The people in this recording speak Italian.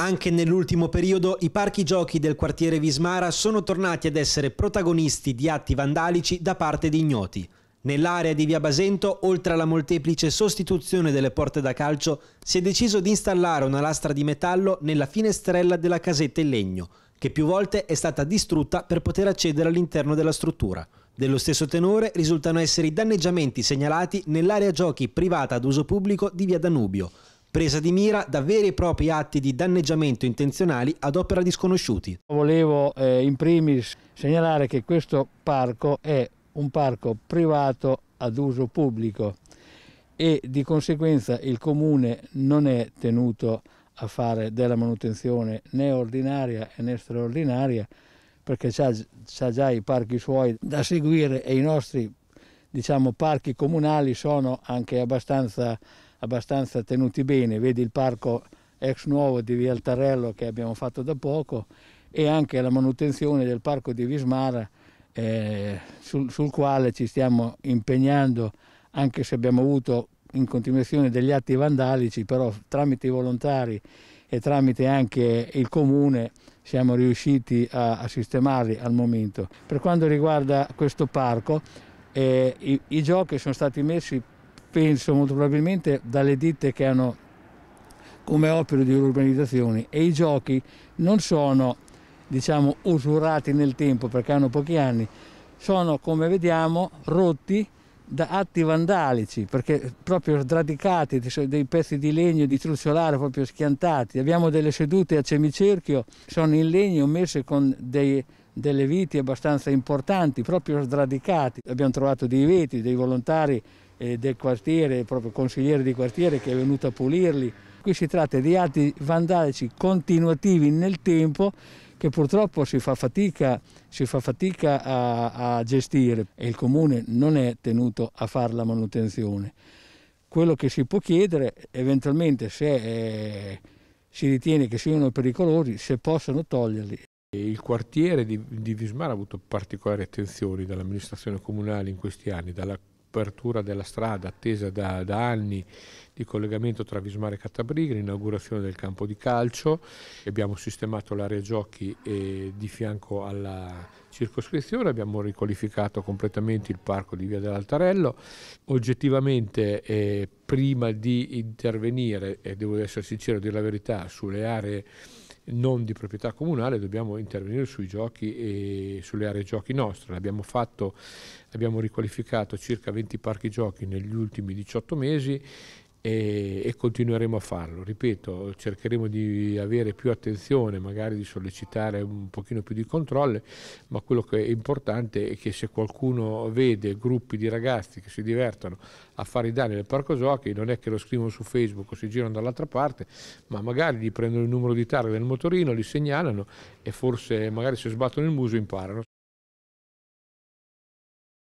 Anche nell'ultimo periodo i parchi giochi del quartiere Vismara sono tornati ad essere protagonisti di atti vandalici da parte di ignoti. Nell'area di Via Basento, oltre alla molteplice sostituzione delle porte da calcio, si è deciso di installare una lastra di metallo nella finestrella della casetta in legno, che più volte è stata distrutta per poter accedere all'interno della struttura. Dello stesso tenore risultano essere i danneggiamenti segnalati nell'area giochi privata ad uso pubblico di Via Danubio, presa di mira da veri e propri atti di danneggiamento intenzionali ad opera di sconosciuti. Volevo eh, in primis segnalare che questo parco è un parco privato ad uso pubblico e di conseguenza il comune non è tenuto a fare della manutenzione né ordinaria né straordinaria perché ha già i parchi suoi da seguire e i nostri diciamo, parchi comunali sono anche abbastanza, abbastanza tenuti bene, vedi il parco ex nuovo di Vialtarello che abbiamo fatto da poco e anche la manutenzione del parco di Vismara eh, sul, sul, quale ci stiamo impegnando anche se abbiamo avuto in continuazione degli atti vandalici però tramite i volontari e tramite anche il comune siamo riusciti a, a sistemarli al momento. Per quanto riguarda questo parco eh, i, I giochi sono stati messi, penso molto probabilmente, dalle ditte che hanno come opere di urbanizzazione e i giochi non sono diciamo usurati nel tempo perché hanno pochi anni, sono come vediamo rotti da atti vandalici, perché proprio sradicati, dei pezzi di legno di truciolare proprio schiantati. Abbiamo delle sedute a semicerchio, sono in legno messe con dei, delle viti abbastanza importanti, proprio sradicati. Abbiamo trovato dei veti, dei volontari eh, del quartiere, proprio consigliere di quartiere che è venuto a pulirli. Qui si tratta di atti vandalici continuativi nel tempo che purtroppo si fa fatica, si fa fatica a, a gestire e il comune non è tenuto a fare la manutenzione. Quello che si può chiedere eventualmente se è, eh, si ritiene che siano pericolosi, se possono toglierli. Il quartiere di, di Vismar ha avuto particolari attenzioni dall'amministrazione comunale in questi anni, dalla apertura della strada attesa da, da, anni di collegamento tra Vismare e Cattabriga, l'inaugurazione del campo di calcio, abbiamo sistemato l'area giochi eh, di fianco alla circoscrizione, abbiamo riqualificato completamente il parco di Via dell'Altarello. Oggettivamente eh, prima di intervenire, e devo essere sincero e dire la verità, sulle aree non di proprietà comunale, dobbiamo intervenire sui giochi e sulle aree giochi nostre. L'abbiamo fatto, abbiamo riqualificato circa 20 parchi giochi negli ultimi 18 mesi e, e, continueremo a farlo. Ripeto, cercheremo di avere più attenzione, magari di sollecitare un pochino più di controlli, ma quello che è importante è che se qualcuno vede gruppi di ragazzi che si divertono a fare i danni nel parco giochi, non è che lo scrivono su Facebook o si girano dall'altra parte, ma magari gli prendono il numero di targa del motorino, li segnalano e forse magari se sbattono il muso imparano.